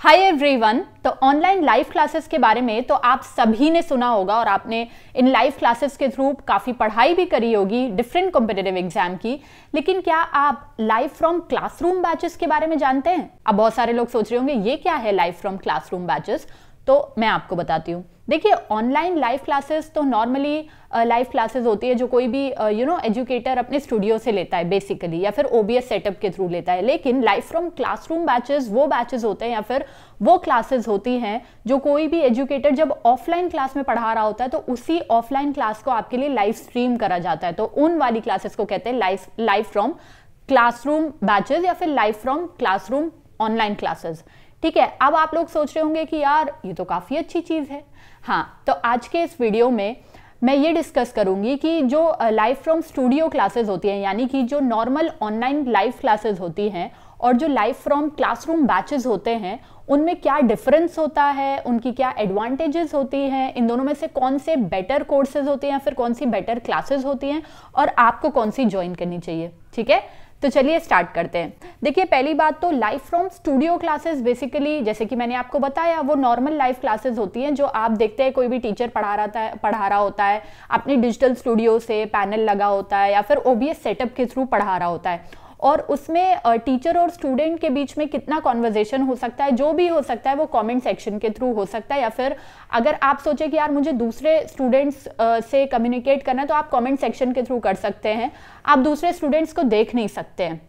हाय everyone तो online live classes के बारे में तो आप सभी ने सुना होगा और आपने इन लाइव क्लासेस के थ्रू काफ़ी पढ़ाई भी करी होगी डिफरेंट कॉम्पिटेटिव एग्जाम की लेकिन क्या आप लाइव फ्रॉम क्लासरूम बैचेस के बारे में जानते हैं अब बहुत सारे लोग सोच रहे होंगे ये क्या है लाइव फ्रॉम क्लासरूम बैचेस तो मैं आपको बताती हूँ देखिए ऑनलाइन लाइव क्लासेस तो नॉर्मली लाइव क्लासेस होती है जो कोई भी यू नो एजुकेटर अपने स्टूडियो से लेता है बेसिकली या फिर ओबीएस सेटअप के थ्रू लेता है लेकिन लाइव फ्रॉम क्लासरूम बैचेस वो बैचेस होते हैं या फिर वो क्लासेस होती हैं जो कोई भी एजुकेटर जब ऑफलाइन क्लास में पढ़ा रहा होता है तो उसी ऑफलाइन क्लास को आपके लिए लाइव स्ट्रीम करा जाता है तो उन वाली क्लासेस को कहते हैं live live from classroom batches या फिर live from classroom online classes ठीक है अब आप लोग सोच रहे होंगे कि यार ये तो काफ़ी अच्छी चीज़ है हाँ तो आज के इस वीडियो में मैं ये डिस्कस करूंगी कि जो लाइव फ्रॉम स्टूडियो क्लासेस होती हैं यानी कि जो नॉर्मल ऑनलाइन लाइव क्लासेस होती हैं और जो लाइव फ्रॉम क्लासरूम बैचेस होते हैं उनमें क्या डिफरेंस होता है उनकी क्या एडवांटेजेस होती हैं इन दोनों में से कौन से बेटर कोर्सेज होते हैं या फिर कौन सी बेटर क्लासेस होती हैं और आपको कौन सी ज्वाइन करनी चाहिए ठीक है तो चलिए स्टार्ट करते हैं देखिए पहली बात तो live from studio classes basically जैसे कि मैंने आपको बताया वो नॉर्मल लाइव क्लासेस होती हैं जो आप देखते हैं कोई भी टीचर पढ़ा रहा है पढ़ा रहा होता है अपने डिजिटल स्टूडियो से पैनल लगा होता है या फिर ओबीएस सेटअप के थ्रू पढ़ा रहा होता है और उसमें टीचर और स्टूडेंट के बीच में कितना कॉन्वर्जेशन हो सकता है जो भी हो सकता है वो कमेंट सेक्शन के थ्रू हो सकता है या फिर अगर आप सोचें कि यार मुझे दूसरे स्टूडेंट्स से कम्युनिकेट करना है तो आप कमेंट सेक्शन के थ्रू कर सकते हैं आप दूसरे स्टूडेंट्स को देख नहीं सकते हैं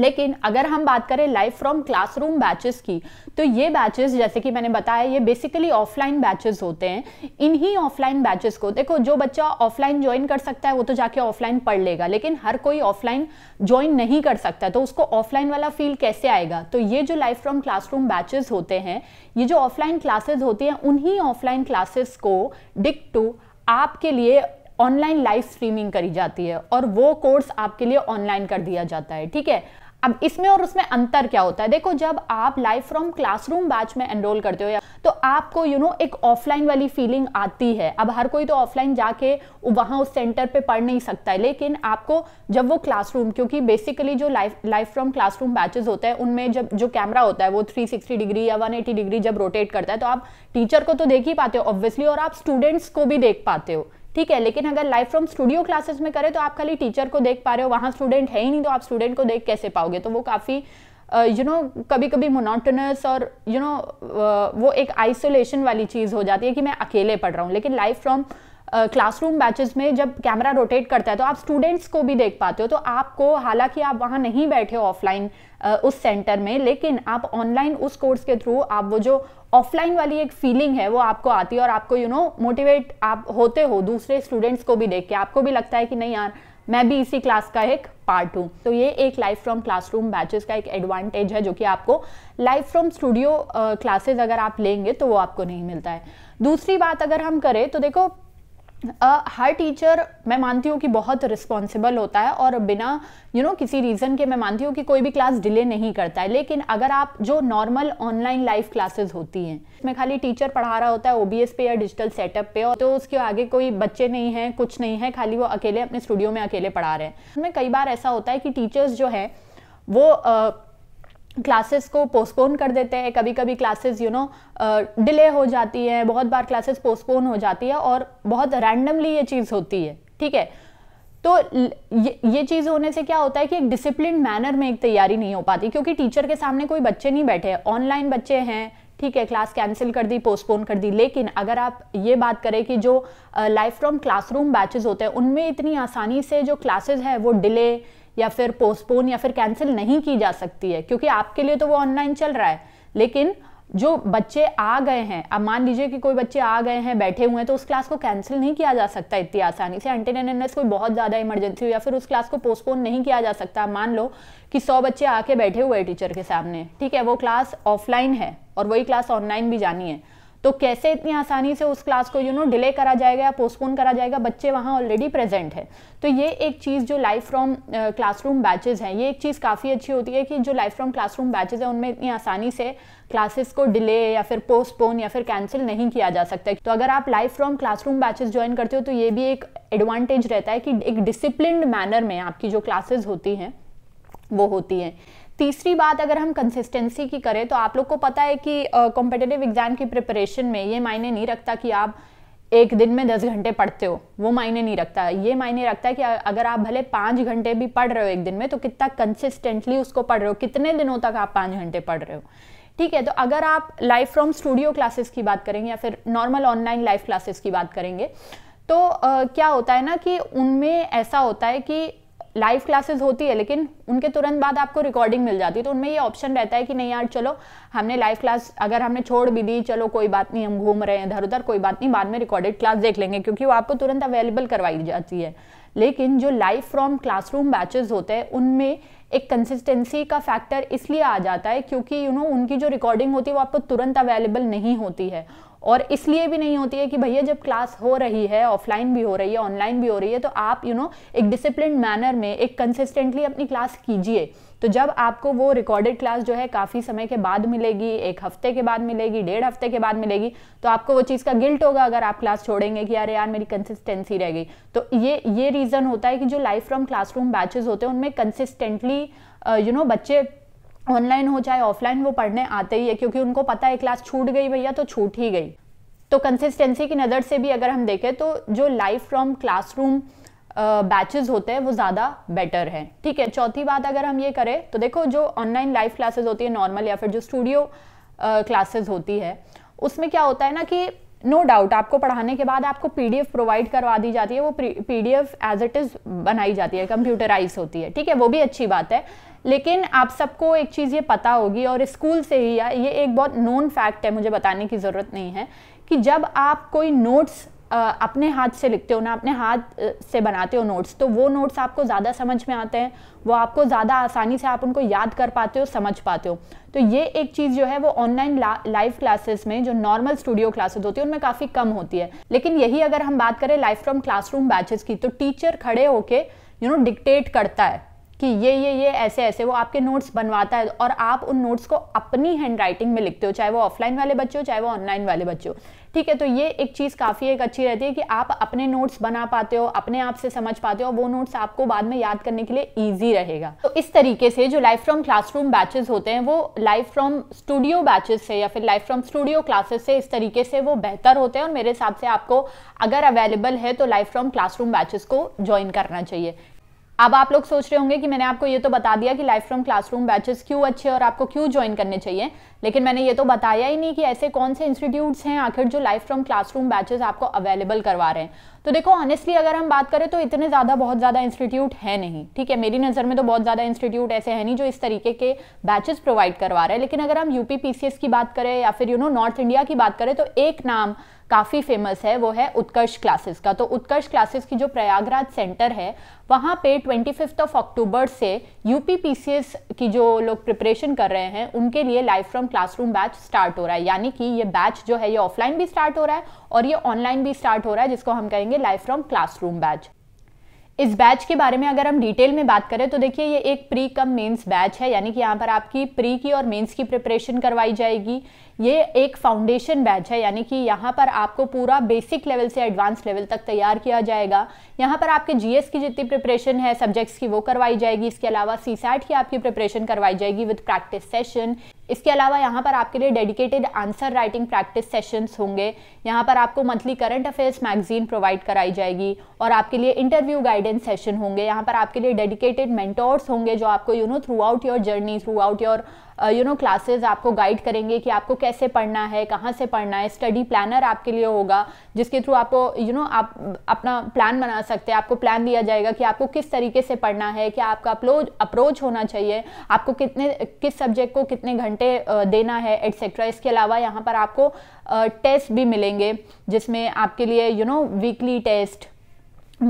लेकिन अगर हम बात करें लाइव फ्रॉम क्लासरूम बैचेस की तो ये बैचेस जैसे कि मैंने बताया ये बेसिकली ऑफलाइन बैचेस होते हैं इन्हीं ऑफलाइन बैचेस को देखो जो बच्चा ऑफलाइन ज्वाइन कर सकता है वो तो जाके ऑफलाइन पढ़ लेगा लेकिन हर कोई ऑफलाइन ज्वाइन नहीं कर सकता तो उसको ऑफलाइन वाला फील कैसे आएगा तो ये जो लाइव फ्रॉम क्लासरूम बैचेस होते हैं ये जो ऑफलाइन क्लासेज होती हैं उन्हीं ऑफलाइन क्लासेस को डिक टू आपके लिए ऑनलाइन लाइव स्ट्रीमिंग करी जाती है और वो कोर्स आपके लिए ऑनलाइन कर दिया जाता है ठीक है अब इसमें और उसमें अंतर क्या होता है देखो जब आप लाइव फ्रॉम क्लासरूम बैच में एनरोल करते हो या तो आपको यू you नो know, एक ऑफलाइन वाली फीलिंग आती है अब हर कोई तो ऑफलाइन जाके वहाँ उस सेंटर पे पढ़ नहीं सकता है लेकिन आपको जब वो क्लासरूम क्योंकि बेसिकली जो live live from classroom batches होते हैं उनमें जब जो कैमरा होता है वो 360 डिग्री या 180 डिग्री जब रोटेट करता है तो आप टीचर को तो देख ही पाते हो ऑब्वियसली और आप स्टूडेंट्स को भी देख पाते हो ठीक है लेकिन अगर लाइव फ्रॉम स्टूडियो क्लासेस में करें तो आप खाली टीचर को देख पा रहे हो वहाँ स्टूडेंट है ही नहीं तो आप स्टूडेंट को देख कैसे पाओगे तो वो काफ़ी यू नो कभी कभी मोनोटनस और यू नो वो एक आइसोलेशन वाली चीज़ हो जाती है कि मैं अकेले पढ़ रहा हूँ लेकिन लाइव फ्रॉम क्लासरूम बैचेस में जब कैमरा रोटेट करता है तो आप स्टूडेंट्स को भी देख पाते हो तो आपको हालांकि आप वहाँ नहीं बैठे हो ऑफलाइन उस सेंटर में लेकिन आप ऑनलाइन उस कोर्स के थ्रू आप वो जो ऑफलाइन वाली एक फीलिंग है वो आपको आती है और आपको यू नो मोटिवेट आप होते हो दूसरे स्टूडेंट्स को भी देख के आपको भी लगता है कि नहीं यार मैं भी इसी क्लास का एक पार्ट हूँ तो ये एक लाइव फ्रॉम क्लासरूम बैचेस का एक एडवांटेज है जो कि आपको लाइफ फ्रॉम स्टूडियो क्लासेज अगर आप लेंगे तो वो आपको नहीं मिलता है दूसरी बात अगर हम करें तो देखो हर टीचर मैं मानती हूँ कि बहुत रिस्पॉन्सिबल होता है और बिना यू you नो know, किसी रीज़न के मैं मानती हूँ कि कोई भी क्लास डिले नहीं करता है लेकिन अगर आप जो नॉर्मल ऑनलाइन लाइव क्लासेस होती हैं इसमें खाली टीचर पढ़ा रहा होता है ओ पे या डिजिटल सेटअप पे और तो उसके आगे कोई बच्चे नहीं हैं कुछ नहीं है खाली वो अकेले अपने स्टूडियो में अकेले पढ़ा रहे हैं उसमें कई बार ऐसा होता है कि टीचर्स जो है वो uh, क्लासेस को पोस्टपोन कर देते हैं कभी कभी क्लासेस यू नो डिले हो जाती है बहुत बार क्लासेस पोस्टपोन हो जाती है और बहुत रैंडमली ये चीज़ होती है ठीक है तो ये ये चीज़ होने से क्या होता है कि एक डिसिप्लिन मैनर में एक तैयारी नहीं हो पाती क्योंकि टीचर के सामने कोई बच्चे नहीं बैठे ऑनलाइन बच्चे हैं ठीक है क्लास कैंसिल कर दी पोस्टपोन कर दी लेकिन अगर आप ये बात करें कि जो लाइफ फ्रॉम क्लासरूम बैचेस होते हैं उनमें इतनी आसानी से जो क्लासेज है वो डिले या फिर पोस्टपोन या फिर कैंसिल नहीं की जा सकती है क्योंकि आपके लिए तो वो ऑनलाइन चल रहा है लेकिन जो बच्चे आ गए हैं अब मान लीजिए कि कोई बच्चे आ गए हैं बैठे हुए हैं तो उस क्लास को कैंसिल नहीं किया जा सकता इतनी आसानी से एंटेन कोई बहुत ज़्यादा इमरजेंसी हो या फिर उस क्लास को पोस्टपोन नहीं किया जा सकता मान लो कि सौ बच्चे आके बैठे हुए हैं टीचर के सामने ठीक है वो क्लास ऑफलाइन है और वही क्लास ऑनलाइन भी जानी है तो कैसे इतनी आसानी से उस क्लास को यू नो डिले करा जाएगा या पोस्टपोन करा जाएगा बच्चे वहाँ ऑलरेडी प्रेजेंट है तो ये एक चीज़ जो लाइफ फ्रॉम क्लासरूम बैचेज़ हैं ये एक चीज़ काफ़ी अच्छी होती है कि जो लाइफ फ्रॉम क्लासरूम बैचेज़ हैं उनमें इतनी आसानी से क्लासेस को डिले या फिर पोस्टपोन या फिर कैंसिल नहीं किया जा सकता तो अगर आप life from classroom batches join करते हो तो ये भी एक एडवांटेज रहता है कि एक डिसिप्लिन मैनर में आपकी जो क्लासेज होती हैं वो होती हैं तीसरी बात अगर हम कंसिस्टेंसी की करें तो आप लोग को पता है कि कॉम्पिटेटिव एग्जाम की प्रिपरेशन में ये मायने नहीं रखता कि आप एक दिन में दस घंटे पढ़ते हो वो मायने नहीं रखता ये मायने रखता है कि अगर आप भले पाँच घंटे भी पढ़ रहे हो एक दिन में तो कितना कंसिस्टेंटली उसको पढ़ रहे हो कितने दिनों तक आप पाँच घंटे पढ़ रहे हो ठीक है तो अगर आप लाइव फ्रॉम स्टूडियो क्लासेस की बात करेंगे या फिर नॉर्मल ऑनलाइन लाइव क्लासेस की बात करेंगे तो आ, क्या होता है ना कि उनमें ऐसा होता है कि लाइव क्लासेस होती है लेकिन उनके तुरंत बाद आपको रिकॉर्डिंग मिल जाती है तो उनमें ये ऑप्शन रहता है कि नहीं यार चलो हमने लाइव क्लास अगर हमने छोड़ भी दी चलो कोई बात नहीं हम घूम रहे हैं इधर उधर कोई बात नहीं बाद में रिकॉर्डेड क्लास देख लेंगे क्योंकि वो आपको तुरंत अवेलेबल करवाई जाती है लेकिन जो लाइव फ्रॉम क्लासरूम बैचेस होते हैं उनमें एक कंसिस्टेंसी का फैक्टर इसलिए आ जाता है क्योंकि यू you नो know, उनकी जो रिकॉर्डिंग होती है वो आपको तुरंत अवेलेबल नहीं होती है और इसलिए भी नहीं होती है कि भैया जब क्लास हो रही है ऑफलाइन भी हो रही है ऑनलाइन भी हो रही है तो आप यू you नो know, एक डिसिप्लिन मैनर में एक कंसिस्टेंटली अपनी क्लास कीजिए तो जब आपको वो रिकॉर्डेड क्लास जो है काफ़ी समय के बाद मिलेगी एक हफ्ते के बाद मिलेगी डेढ़ हफ्ते के बाद मिलेगी तो आपको वो चीज़ का गिल्ट होगा अगर आप क्लास छोड़ेंगे कि यार यार मेरी कंसिस्टेंसी रह गई तो ये ये रीज़न होता है कि जो लाइफ फ्रॉम क्लासरूम बैचेज होते हैं उनमें कंसिस्टेंटली यू नो बच्चे ऑनलाइन हो चाहे ऑफलाइन वो पढ़ने आते ही है क्योंकि उनको पता है क्लास छूट गई भैया तो छूट ही गई तो कंसिस्टेंसी की नज़र से भी अगर हम देखें तो जो लाइव फ्रॉम क्लासरूम बैचेस होते हैं वो ज़्यादा बेटर है ठीक है चौथी बात अगर हम ये करें तो देखो जो ऑनलाइन लाइव क्लासेस होती है नॉर्मल या फिर जो स्टूडियो क्लासेस होती है उसमें क्या होता है ना कि नो no डाउट आपको पढ़ाने के बाद आपको पीडीएफ प्रोवाइड करवा दी जाती है वो पीडीएफ एज इट इज़ बनाई जाती है कंप्यूटराइज होती है ठीक है वो भी अच्छी बात है लेकिन आप सबको एक चीज़ ये पता होगी और स्कूल से ही ये एक बहुत नोन फैक्ट है मुझे बताने की ज़रूरत नहीं है कि जब आप कोई नोट्स अपने हाथ से लिखते हो ना अपने हाथ से बनाते हो नोट्स तो वो नोट्स आपको ज़्यादा समझ में आते हैं वो आपको ज़्यादा आसानी से आप उनको याद कर पाते हो समझ पाते हो तो ये एक चीज़ जो है वो ऑनलाइन लाइव क्लासेस में जो नॉर्मल स्टूडियो क्लासेस होती है उनमें काफ़ी कम होती है लेकिन यही अगर हम बात करें लाइव फ्रॉम क्लासरूम बैचेस की तो टीचर खड़े होके यू नो डिक्टेट करता है कि ये ये ये ऐसे ऐसे वो आपके नोट्स बनवाता है और आप उन नोट्स को अपनी हैंड राइटिंग में लिखते हो चाहे वो ऑफलाइन वाले बच्चे हो चाहे वो ऑनलाइन वाले बच्चे हो ठीक है तो ये एक चीज़ काफ़ी एक अच्छी रहती है कि आप अपने नोट्स बना पाते हो अपने आप से समझ पाते हो वो नोट्स आपको बाद में याद करने के लिए ईजी रहेगा तो इस तरीके से जो लाइफ फ्रॉम क्लासरूम बैचेस होते हैं वो लाइफ फ्रॉम स्टूडियो बैचेस से या फिर लाइफ फ्रॉम स्टूडियो क्लासेस से इस तरीके से वो बेहतर होते हैं और मेरे हिसाब से आपको अगर अवेलेबल है तो लाइव फ्रॉम क्लासरूम बैचेस को ज्वाइन करना चाहिए अब आप लोग सोच रहे होंगे कि मैंने आपको ये तो बता दिया कि लाइफ फ्रॉम क्लासरूम बैचेस क्यों अच्छे और आपको क्यों ज्वाइन करने चाहिए लेकिन मैंने ये तो बताया ही नहीं कि ऐसे कौन से इंस्टीट्यूट्स हैं आखिर जो लाइव फ्रॉम क्लासरूम बैचेस आपको अवेलेबल करवा रहे हैं तो देखो ऑनेस्टली अगर हम बात करें तो इतने ज़्यादा बहुत ज़्यादा इंस्टीट्यूट है नहीं ठीक है मेरी नज़र में तो बहुत ज़्यादा इंस्टीट्यूट ऐसे हैं नहीं जो इस तरीके के बैचेस प्रोवाइड करवा रहे हैं लेकिन अगर हम यूपी पीसीएस की बात करें या फिर यू नो नॉर्थ इंडिया की बात करें तो एक नाम काफ़ी फेमस है वो है उत्कर्ष क्लासेस का तो उत्कर्ष क्लासेस की जो प्रयागराज सेंटर है वहाँ पे ट्वेंटी फिफ्थ ऑफ अक्टूबर से यूपी पीसीएस की जो लोग प्रिपरेशन कर रहे हैं उनके लिए life from classroom batch start हो रहा है यानी कि ये बैच जो है ये ऑफलाइन भी स्टार्ट हो रहा है और ये ऑनलाइन भी स्टार्ट हो रहा है जिसको हम कहेंगे लाइव फ्रॉम क्लासरूम बैच इस बैच के बारे में अगर हम डिटेल में बात करें तो देखिए ये एक प्री कम मेंस बैच है यानी कि यहाँ पर आपकी प्री की और मेंस की प्रिपरेशन करवाई जाएगी ये एक फाउंडेशन बैच है यानी कि यहाँ पर आपको पूरा बेसिक लेवल से एडवांस लेवल तक तैयार किया जाएगा यहाँ पर आपके जीएस की जितनी प्रिपरेशन है सब्जेक्ट्स की वो करवाई जाएगी इसके अलावा सी की आपकी प्रिपरेशन करवाई जाएगी विद प्रैक्टिस सेशन इसके अलावा यहाँ पर आपके लिए dedicated answer writing practice sessions होंगे यहाँ पर आपको monthly current affairs magazine provide कराई जाएगी और आपके लिए इंटरव्यू गाइडेंस सेशन होंगे यहाँ पर आपके लिए डेडिकेटेड मेंटोर्स होंगे जो आपको you know throughout your journey throughout your you know classes आपको गाइड करेंगे कि आपको कैसे पढ़ना है कहाँ से पढ़ना है स्टडी प्लानर आपके लिए होगा जिसके थ्रू आप यू you नो know, आप अपना प्लान बना सकते हैं आपको प्लान दिया जाएगा कि आपको किस तरीके से पढ़ना है क्या आपका अप्रोच अप्रोच होना चाहिए आपको कितने किस सब्जेक्ट को कितने घंटे देना है एट्सेट्रा इसके अलावा यहाँ पर आपको टेस्ट भी मिलेंगे जिसमें आपके लिए you know weekly test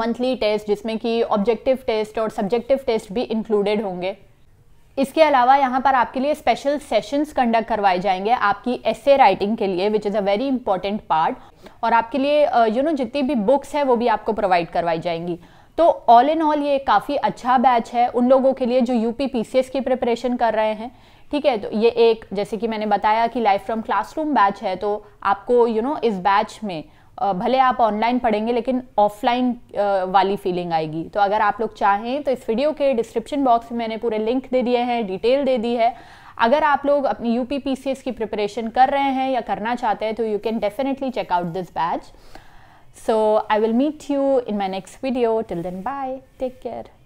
monthly test जिसमें कि ऑब्जेक्टिव टेस्ट और सब्जेक्टिव टेस्ट भी इंक्लूडेड होंगे इसके अलावा यहाँ पर आपके लिए स्पेशल सेशंस कंडक्ट करवाए जाएंगे आपकी एसे राइटिंग के लिए which is a very important part और आपके लिए यू नो जितनी भी बुक्स है वो भी आपको प्रोवाइड करवाई जाएंगी तो ऑल इन ऑल ये काफ़ी अच्छा बैच है उन लोगों के लिए जो यूपी पीसीएस की प्रिपरेशन कर रहे हैं ठीक है तो ये एक जैसे कि मैंने बताया कि लाइफ फ्रॉम क्लासरूम बैच है तो आपको यू you नो know, इस बैच में भले आप ऑनलाइन पढ़ेंगे लेकिन ऑफलाइन वाली फीलिंग आएगी तो अगर आप लोग चाहें तो इस वीडियो के डिस्क्रिप्शन बॉक्स में मैंने पूरे लिंक दे दिए हैं डिटेल दे दी है अगर आप लोग अपनी यू पी की प्रिपरेशन कर रहे हैं या करना चाहते हैं तो you can definitely check out this batch so I will meet you in my next video till then bye take care